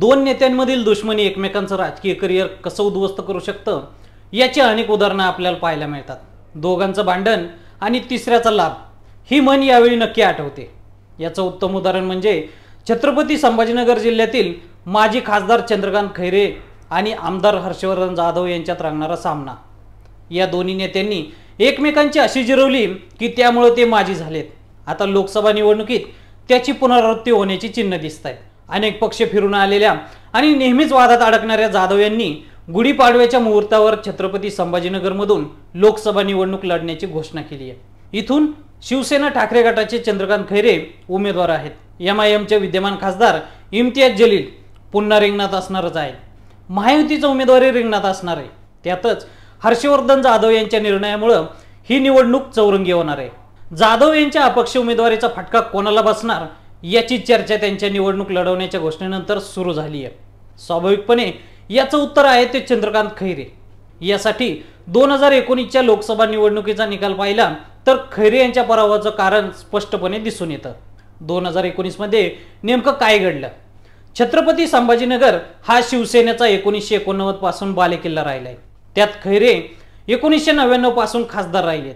दोन नेत्यांमधील दुश्मनी एकमेकांचं राजकीय करिअर कसं उद्ध्वस्त करू शकतं याची अनेक उदाहरणं आपल्याला पाहायला मिळतात दोघांचं भांडण आणि तिसऱ्याचा लाभ ही मन यावेळी नक्की आठवते याचं उत्तम उदाहरण म्हणजे छत्रपती संभाजीनगर जिल्ह्यातील माजी खासदार चंद्रकांत खैरे आणि आमदार हर्षवर्धन जाधव यांच्यात रंगणारा सामना या दोन्ही नेत्यांनी एकमेकांची अशी जिरवली की त्यामुळे ते माजी झालेत आता लोकसभा निवडणुकीत त्याची पुनरावृत्ती होण्याची चिन्ह दिसत आहेत अनेक पक्ष फिरून आलेल्या आणि नेहमीच वादात अडकणाऱ्या जाधव यांनी गुढीपाडव्याच्या मुहूर्तावर छत्रपती संभाजीनगरमधून लोकसभा निवडणूक लढण्याची घोषणा केली आहे इथून शिवसेना ठाकरे गटाचे चंद्रकांत खैरे उमेदवार आहेत एम आय एमचे विद्यमान खासदार इम्तियाज जलील पुन्हा रिंगणात असणारच आहे महायुतीचा उमेदवारी रिंगणात असणार आहे त्यातच हर्षवर्धन जाधव यांच्या निर्णयामुळं ही निवडणूक चौरंगी होणार आहे जाधव यांच्या अपक्ष उमेदवारीचा फटका कोणाला बसणार याची चर्चा त्यांच्या निवडणूक लढवण्याच्या घोषणेनंतर सुरू झाली आहे स्वाभाविकपणे याचं उत्तर आहे ते चंद्रकांत खैरे यासाठी दोन हजार एकोणीसच्या लोकसभा निवडणुकीचा निकाल पाहिला तर खैरे यांच्या पराभवाचं कारण स्पष्टपणे दिसून येतं दोन हजार एकोणीसमध्ये नेमकं काय घडलं छत्रपती संभाजीनगर हा शिवसेनेचा एकोणीसशे एकोणनव्वद पासून बालेकिल्ला राहिला आहे त्यात खैरे एकोणीसशे नव्याण्णव पासून खासदार राहिलेत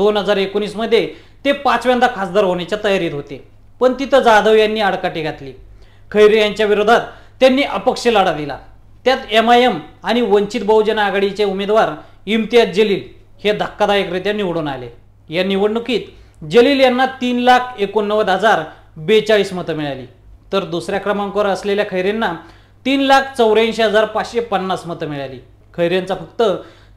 दोन हजार एकोणीसमध्ये ते पाचव्यांदा खासदार होण्याच्या तयारीत होते पण तिथं जाधव यांनी आडकाठी घातली खैरे यांच्या विरोधात त्यांनी अपक्ष लढा दिला त्यात एम आय एम आणि वंचित बहुजन आघाडीचे उमेदवार इम्तियाज जलील हे धक्कादायकरित्या निवडून आले या निवडणुकीत जलील यांना तीन लाख एकोणनव्वद हजार बेचाळीस मतं मिळाली तर दुसऱ्या क्रमांकावर असलेल्या खैरेंना तीन लाख चौऱ्याऐंशी हजार पाचशे पन्नास मतं मिळाली खैरेंचा फक्त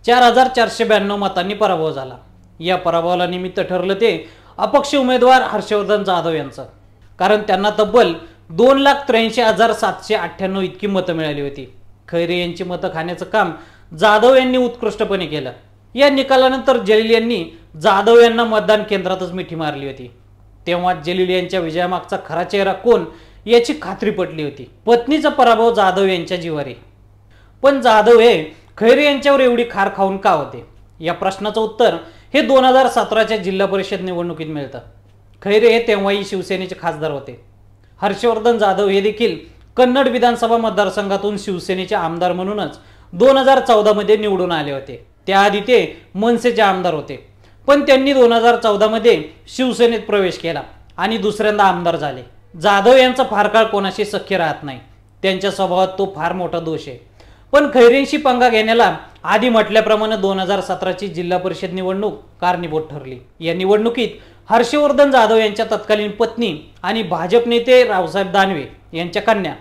चार हजार चारशे ब्याण्णव मतांनी पराभव झाला या पराभवाला निमित्त ठरलं ते अपक्ष उमेदवार हर्षवर्धन जाधव यांचं कारण त्यांना तब्बल दोन लाख त्र्याऐंशी हजार सातशे अठ्ठ्याण्णव इतकी मतं मिळाली होती खैरे यांची मतं खाण्याचं काम जाधव यांनी उत्कृष्टपणे केलं या निकालानंतर जलील यांनी जाधव यांना मतदान केंद्रातच मिठी मारली होती तेव्हा जलील यांच्या विजयामागचा खरा चेहरा कोण याची खात्री पटली होती पत्नीचा पराभव जाधव यांच्या जीवारी पण जाधव हे खैरे यांच्यावर एवढी खार खाऊन का होते या प्रश्नाचं उत्तर हे दोन हजार सतराच्या जिल्हा परिषद निवडणुकीत मिळतं खैरे हे तेव्हाही शिवसेनेचे खासदार होते हर्षवर्धन जाधव हे देखील कन्नड विधानसभा मतदारसंघातून शिवसेनेचे आमदार म्हणूनच दोन हजार चौदामध्ये निवडून आले होते त्याआधी ते मनसेचे आमदार होते पण त्यांनी दोन हजार चौदामध्ये शिवसेनेत प्रवेश केला आणि दुसऱ्यांदा आमदार झाले जाधव यांचा फार काळ कोणाशी सख्य राहत नाही त्यांच्या स्वभावात तो फार मोठा दोष आहे पण खैरेंशी पंगा घेण्याला आधी म्हटल्याप्रमाणे दोन हजार सतराची जिल्हा परिषद निवडणूक कारणीभूत ठरली या निवडणुकीत हर्षवर्धन जाधव यांच्या तत्कालीन पत्नी आणि भाजप नेते रावसाहेब दानवे यांच्या कन्या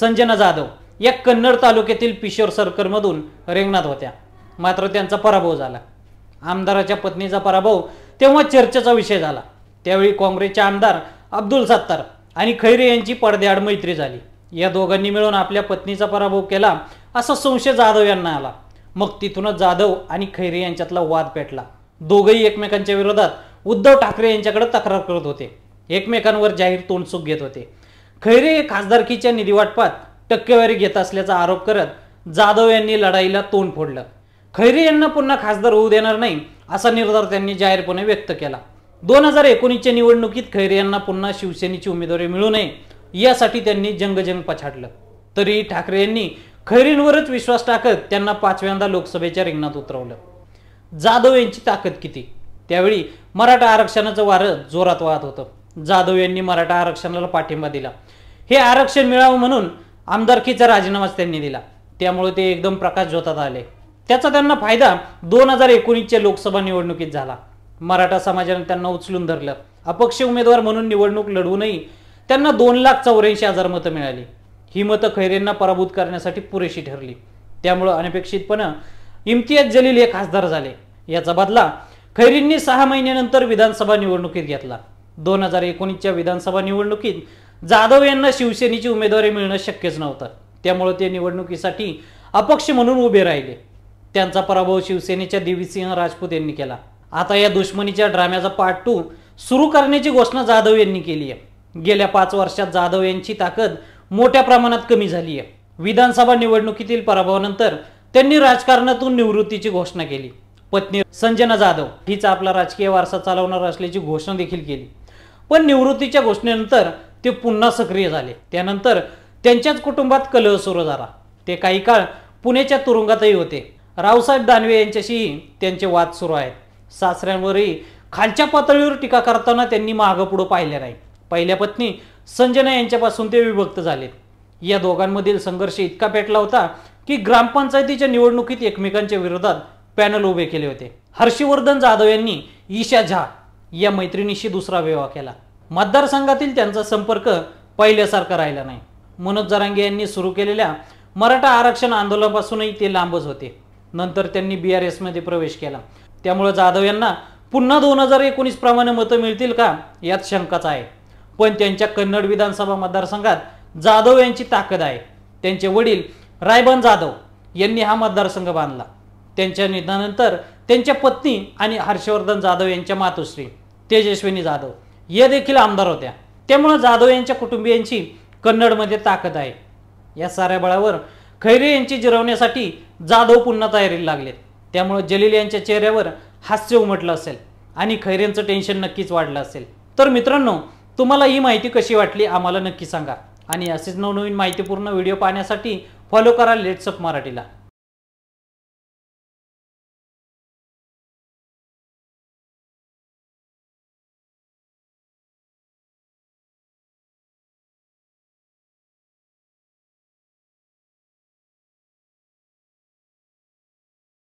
संजना जाधव या कन्नड तालुक्यातील पिशोर सर्कलमधून रेंगणात होत्या मात्र त्यांचा पराभव झाला आमदाराच्या पत्नीचा पराभव तेव्हा चर्चेचा विषय झाला त्यावेळी काँग्रेसचे आमदार अब्दुल सत्तार आणि खैरे यांची पडद्याआड मैत्री झाली या दोघांनी मिळून आपल्या पत्नीचा पराभव केला असा संशय जाधव यांना आला मग तिथूनच जाधव आणि खैरे यांच्यातला वाद पेटला दोघंही एकमेकांच्या विरोधात उद्धव ठाकरे यांच्याकडे तक्रार करत होते एकमेकांवर जाहीर तोंडसुख घेत होते खैरे हे खासदारकीच्या वाटपात टक्केवारी घेत असल्याचा आरोप करत जाधव यांनी लढाईला तोंड फोडलं खैरे यांना पुन्हा खासदार होऊ देणार नाही असा निर्धार त्यांनी जाहीरपणे व्यक्त केला दोन हजार एकोणीसच्या निवडणुकीत खैरे यांना पुन्हा शिवसेनेची उमेदवारी मिळू नये यासाठी त्यांनी जंगजंग पछाडलं तरी ठाकरे यांनी खैरींवरच विश्वास टाकत त्यांना पाचव्यांदा लोकसभेच्या रिंगणात उतरवलं जाधव यांची ताकद किती त्यावेळी मराठा आरक्षणाचं वारं जोरात वाहत होतं जाधव यांनी मराठा आरक्षणाला पाठिंबा दिला हे आरक्षण मिळावं म्हणून आमदारकीचा राजीनामाच त्यांनी दिला त्यामुळे ते एकदम प्रकाश ज्योतात आले त्याचा त्यांना फायदा दोन हजार एकोणीसच्या लोकसभा निवडणुकीत झाला मराठा समाजाने त्यांना उचलून धरलं अपक्ष उमेदवार म्हणून निवडणूक लढवूनही त्यांना दोन लाख चौऱ्याऐंशी हजार मतं मिळाली ही मतं खैरेंना पराभूत करण्यासाठी पुरेशी ठरली त्यामुळं अनपेक्षितपणे इम्तियाज जलील हे खासदार झाले याचा बदला खैरींनी सहा महिन्यानंतर विधानसभा निवडणुकीत घेतला दोन हजार एकोणीसच्या विधानसभा निवडणुकीत जाधव यांना शिवसेनेची उमेदवारी मिळणं शक्यच नव्हतं त्यामुळे ते निवडणुकीसाठी अपक्ष म्हणून उभे राहिले त्यांचा पराभव शिवसेनेच्या दिवीसिंह राजपूत यांनी केला आता या दुश्मनीच्या ड्राम्याचा पार्ट टू सुरू करण्याची घोषणा जाधव यांनी केली आहे गेल्या पाच वर्षात जाधव यांची ताकद मोठ्या प्रमाणात कमी झाली आहे विधानसभा निवडणुकीतील पराभवानंतर त्यांनी राजकारणातून निवृत्तीची घोषणा केली पत्नी संजना जाधव हीच आपला राजकीय वारसा चालवणार असल्याची घोषणा देखील केली पण निवृत्तीच्या घोषणेनंतर ते पुन्हा सक्रिय झाले त्यानंतर त्यांच्याच कुटुंबात कलह सुरू झाला ते काही काळ पुण्याच्या तुरुंगातही होते रावसाहेब दानवे यांच्याशीही त्यांचे वाद सुरू आहेत सासऱ्यांवरही खालच्या पातळीवर टीका करताना त्यांनी मागं पुढं पाहिले नाही पहिल्या पत्नी संजना यांच्यापासून ते विभक्त झाले या दोघांमधील संघर्ष इतका पेटला होता की ग्रामपंचायतीच्या निवडणुकीत एकमेकांच्या विरोधात पॅनल उभे केले होते हर्षवर्धन जाधव यांनी ईशा झा या मैत्रिणीशी दुसरा विवाह केला मतदारसंघातील त्यांचा संपर्क पहिल्यासारखा राहिला नाही मनोज जरांगे यांनी सुरू केलेल्या मराठा आरक्षण आंदोलनापासूनही ते लांबच होते नंतर त्यांनी बी आर एसमध्ये प्रवेश केला त्यामुळे जाधव यांना पुन्हा दोन हजार एकोणीस प्रमाणे मतं मिळतील का यात शंकाच आहे पण त्यांच्या कन्नड विधानसभा मतदारसंघात जाधव यांची ताकद आहे त्यांचे वडील रायबन जाधव यांनी हा मतदारसंघ बांधला त्यांच्या निधनानंतर त्यांच्या पत्नी आणि हर्षवर्धन जाधव यांच्या मातोश्री तेजस्विनी जाधव या देखील आमदार होत्या त्यामुळं जाधव यांच्या कुटुंबियांची कन्नडमध्ये ताकद आहे या साऱ्या बळावर खैरे यांची जिरवण्यासाठी जाधव पुन्हा तयारीला लागलेत त्यामुळे जलील यांच्या चेहऱ्यावर हास्य उमटलं असेल आणि खैरेंचं टेन्शन नक्कीच वाढलं असेल तर मित्रांनो तुम्हाला ही माहिती कशी वाटली आम्हाला नक्की सांगा आणि असेच नवनवीन माहितीपूर्ण व्हिडिओ पाहण्यासाठी फॉलो करा लेट्सअप मराठीला